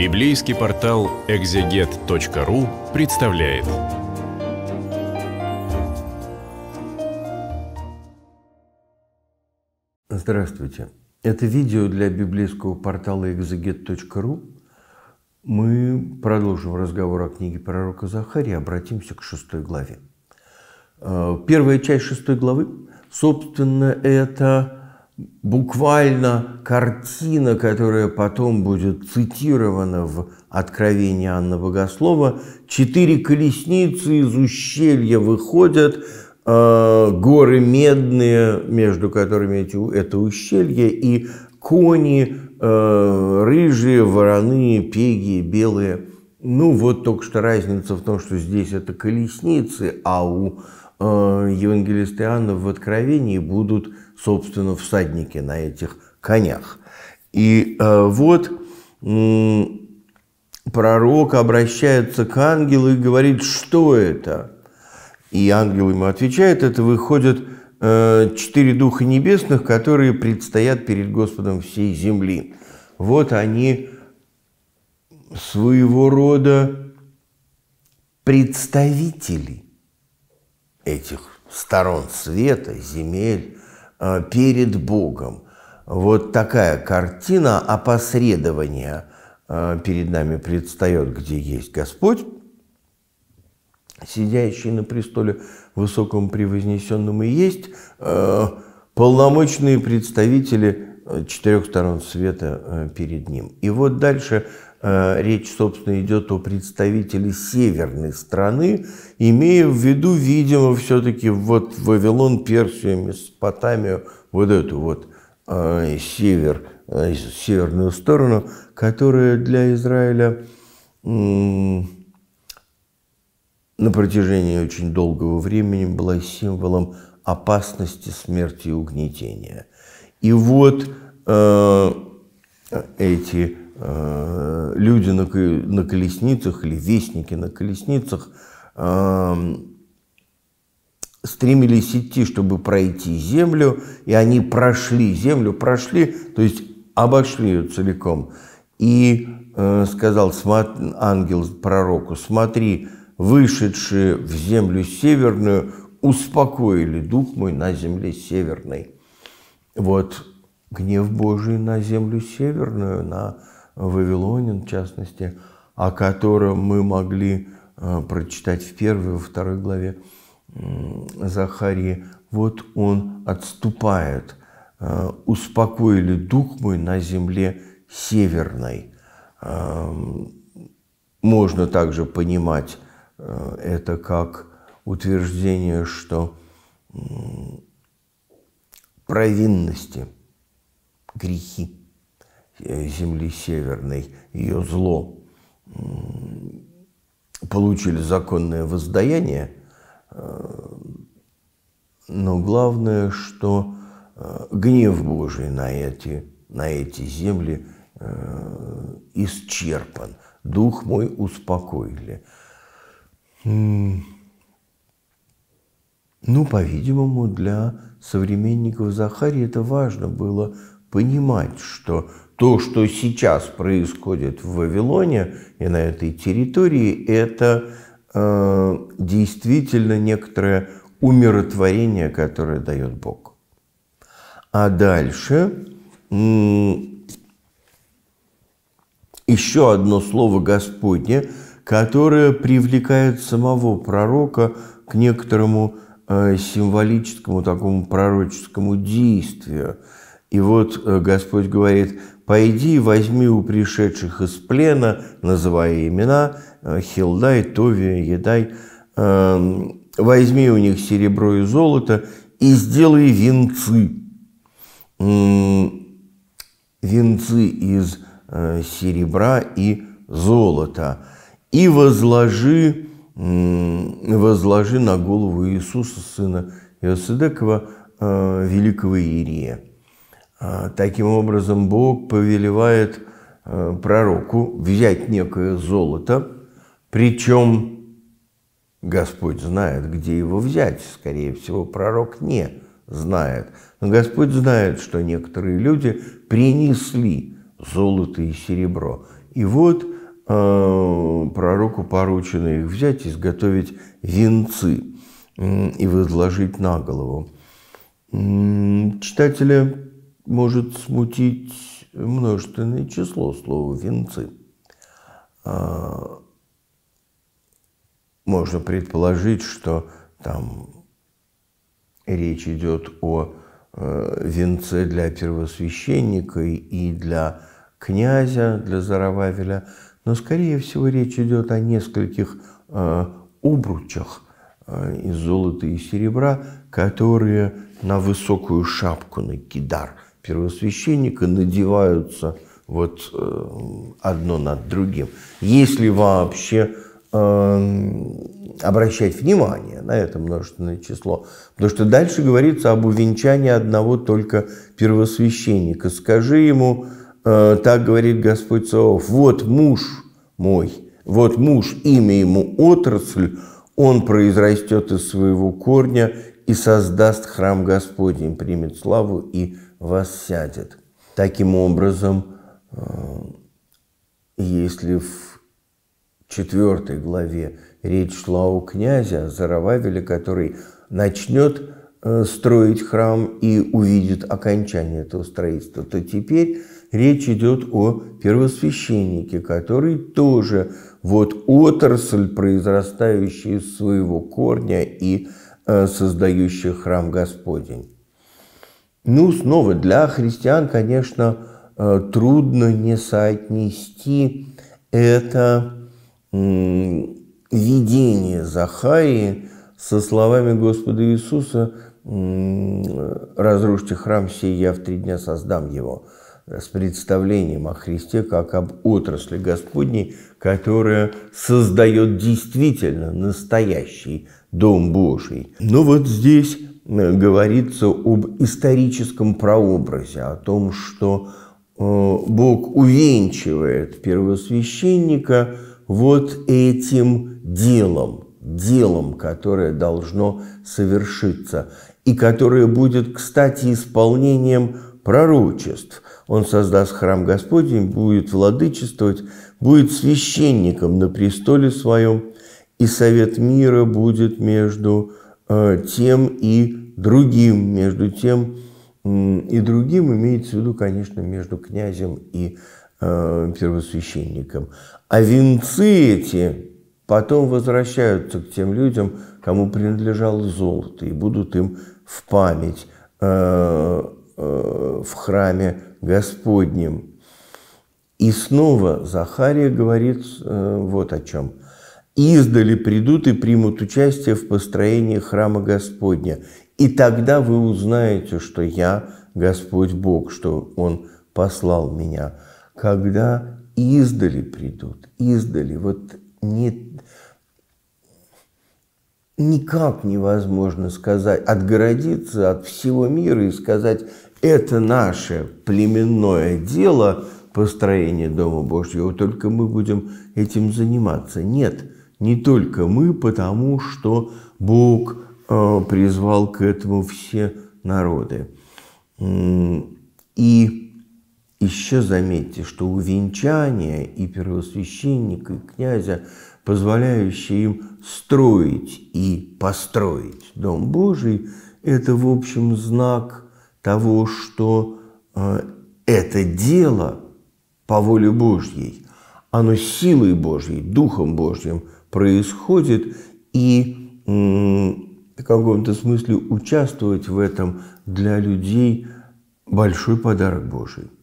Библейский портал экзегет.ру представляет. Здравствуйте. Это видео для библейского портала экзегет.ру. Мы продолжим разговор о книге пророка Захария, обратимся к шестой главе. Э, первая часть шестой главы, собственно, это буквально картина, которая потом будет цитирована в Откровении Анна Богослова. Четыре колесницы из ущелья выходят, э, горы медные, между которыми эти, это ущелье, и кони э, рыжие, вороны пеги, белые. Ну вот только что разница в том, что здесь это колесницы, а у э, Э, евангелист Иоанна в Откровении будут, собственно, всадники на этих конях. И э, вот пророк обращается к ангелу и говорит, что это? И ангел ему отвечает, это выходят э, четыре духа небесных, которые предстоят перед Господом всей земли. Вот они своего рода представители – этих сторон света, земель э, перед Богом. Вот такая картина опосредования э, перед нами предстает, где есть Господь, сидящий на престоле высоком превознесенном, и есть э, полномочные представители четырех сторон света перед ним. И вот дальше Э, речь, собственно, идет о представителе северной страны, имея в виду, видимо, все-таки вот Вавилон, Персию, Месопотамию, вот эту вот э, север, э, северную сторону, которая для Израиля на протяжении очень долгого времени была символом опасности, смерти и угнетения. И вот эти Э, люди на, на колесницах или вестники на колесницах эм, стремились идти, чтобы пройти землю, и они прошли землю, прошли, то есть обошли ее целиком. И э, сказал ангел пророку, смотри, вышедшие в землю северную успокоили дух мой на земле северной. Вот гнев Божий на землю северную, на Вавилонин, в частности, о котором мы могли э, прочитать в первой, во второй главе Захарии. Вот он отступает. Э, «Успокоили дух мой на земле северной». Эм, можно также понимать э, это как утверждение, что провинности, грехи – Э, земли северной, ее зло, получили законное воздаяние, э, но главное, что э, гнев Божий на эти, на эти земли исчерпан. Дух мой успокоили. Ну, по-видимому, для современников Захарии это важно было понимать, что то, что сейчас происходит в Вавилоне и на этой территории, это э, действительно некоторое умиротворение, которое дает Бог. А дальше еще одно слово Господне, которое привлекает самого пророка к некоторому э, символическому такому пророческому действию – и вот э, Господь говорит, «Пойди, возьми у пришедших из плена, называя имена, э, Хилдай, Товия, Едай, эм, возьми у них серебро и золото и сделай венцы». Венцы из э, серебра и золота. «И возложи, возложи на голову Иисуса, сына Иосидекова, великого Ирия». А, таким образом, Бог повелевает э, пророку взять некое золото, причем Господь знает, где его взять. Скорее всего, пророк не знает. Но Господь знает, что некоторые люди принесли золото и серебро. И вот э, пророку поручено их взять, изготовить венцы э, и возложить на голову. Читатели может смутить множественное число слова «венцы». А, можно предположить, что там речь идет о э, венце для первосвященника и для князя, для Зарававеля, но, скорее всего, речь идет о нескольких э, обручах э, из золота и серебра, которые на высокую шапку, на первосвященника надеваются вот э, одно над другим. Если вообще эм, обращать внимание на это множественное число. Потому что дальше говорится об увенчании одного только первосвященника. Скажи ему, э, так говорит Господь Савов, вот муж мой, вот муж, имя ему отрасль, он произрастет из своего корня и создаст храм Господень, примет славу и воссядет. Таким образом, э, если в четвертой главе речь шла о князе Зарававеле, который начнет э, строить храм и увидит окончание этого строительства, то теперь речь идет о первосвященнике, который тоже вот отрасль, произрастающая из своего корня и Э, создающих храм Господень. Ну, снова, для христиан, конечно, э, трудно не соотнести это видение Захаи со словами Господа Иисуса «Разрушьте храм сей, я в три дня создам его» с представлением о Христе как об отрасли Господней, которая создает действительно настоящий Дом Божий. Но вот здесь э, говорится об историческом прообразе, о том, что э, Бог увенчивает первосвященника вот этим делом, делом, которое должно совершиться и которое будет, кстати, исполнением пророчеств. Он создаст храм Господень, будет владычествовать, будет священником на престоле своем, и совет мира будет между э, тем и другим, между тем и другим имеется в виду, конечно, между князем и э, первосвященником. А венцы эти потом возвращаются к тем людям, кому принадлежало золото, и будут им в память э, Э, в храме Господнем. И снова Захария говорит э, вот о чем. «Издали придут и примут участие в построении храма Господня, и тогда вы узнаете, что я Господь Бог, что Он послал меня». Когда издали придут, издали, вот не, никак невозможно сказать, отгородиться от всего мира и сказать, это наше племенное дело построения Дома Божьего, только мы будем этим заниматься. Нет, не только мы, потому что Бог э, призвал к этому все народы. И еще заметьте, что увенчание и первосвященника, и князя, позволяющие им строить и построить Дом Божий, это, в общем, знак – того, что э, это дело по воле Божьей, оно силой Божьей, Духом Божьим происходит, и в каком-то смысле участвовать в этом для людей большой подарок Божий.